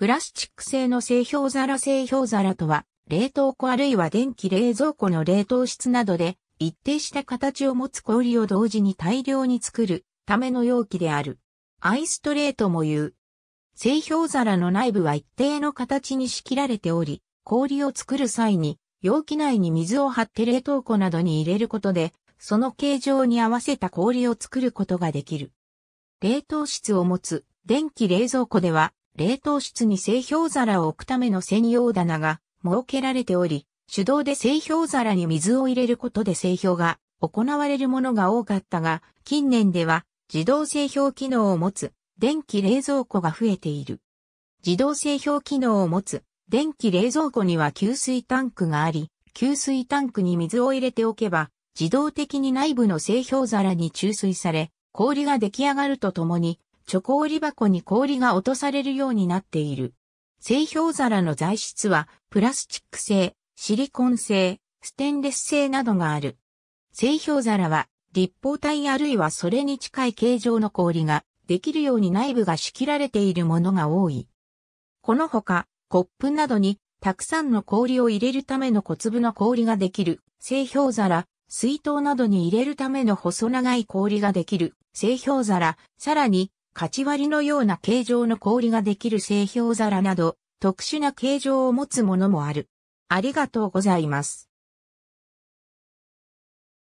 プラスチック製の製氷皿製氷皿とは、冷凍庫あるいは電気冷蔵庫の冷凍室などで、一定した形を持つ氷を同時に大量に作るための容器である。アイストレートも言う。製氷皿の内部は一定の形に仕切られており、氷を作る際に、容器内に水を張って冷凍庫などに入れることで、その形状に合わせた氷を作ることができる。冷凍室を持つ電気冷蔵庫では、冷凍室に製氷皿を置くための専用棚が設けられており、手動で製氷皿に水を入れることで製氷が行われるものが多かったが、近年では自動製氷機能を持つ電気冷蔵庫が増えている。自動製氷機能を持つ電気冷蔵庫には給水タンクがあり、給水タンクに水を入れておけば、自動的に内部の製氷皿に注水され、氷が出来上がるとともに、チョコ売り箱に氷が落とされるようになっている。製氷皿の材質は、プラスチック製、シリコン製、ステンレス製などがある。製氷皿は、立方体あるいはそれに近い形状の氷が、できるように内部が仕切られているものが多い。このほか、コップなどに、たくさんの氷を入れるための小粒の氷ができる、製氷皿、水筒などに入れるための細長い氷ができる、製氷皿、さらにカチ割りのような形状の氷ができる製氷皿など、特殊な形状を持つものもある。ありがとうございます。